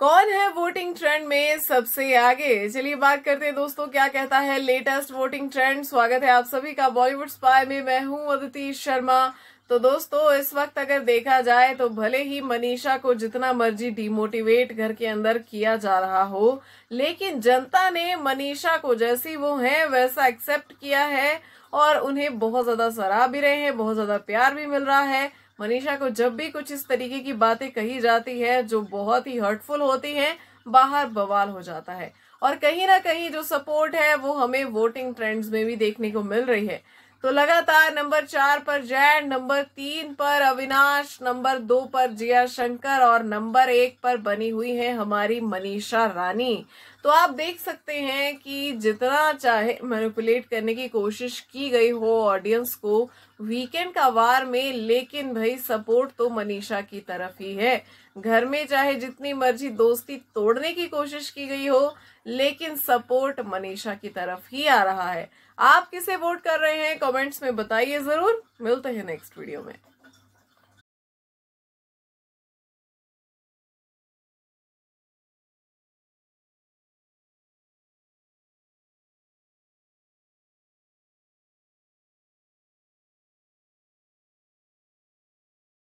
कौन है voting trend में सबसे आगे चलिए बात करते हैं दोस्तों क्या कहता है लेटेस्ट वोटिंग ट्रेंड स्वागत है आप सभी का बॉलीवुड स्पाई में मैं हूं अदिति शर्मा तो दोस्तों इस वक्त अगर देखा जाए तो भले ही मनीषा को जितना मर्जी डिमोटिवेट घर के अंदर किया जा रहा हो लेकिन जनता ने मनीषा को जैसी वो है वैसा एक्सेप्ट किया है और उन्हें बहुत ज्यादा सराह भी रहे हैं बहुत ज्यादा प्यार भी मिल रहा है मनीषा को जब भी कुछ इस तरीके की बातें कही जाती है जो बहुत ही हर्टफुल होती हैं बाहर बवाल हो जाता है और कहीं ना कहीं जो सपोर्ट है वो हमें वोटिंग ट्रेंड्स में भी देखने को मिल रही है तो लगातार नंबर चार पर जैन नंबर तीन पर अविनाश नंबर दो पर जिया शंकर और नंबर एक पर बनी हुई है हमारी मनीषा रानी तो आप देख सकते हैं कि जितना चाहे मैनिपुलेट करने की कोशिश की गई हो ऑडियंस को वीकेंड का वार में लेकिन भाई सपोर्ट तो मनीषा की तरफ ही है घर में चाहे जितनी मर्जी दोस्ती तोड़ने की कोशिश की गई हो लेकिन सपोर्ट मनीषा की तरफ ही आ रहा है आप किसे वोट कर रहे हैं कमेंट्स में बताइए जरूर मिलते हैं नेक्स्ट वीडियो में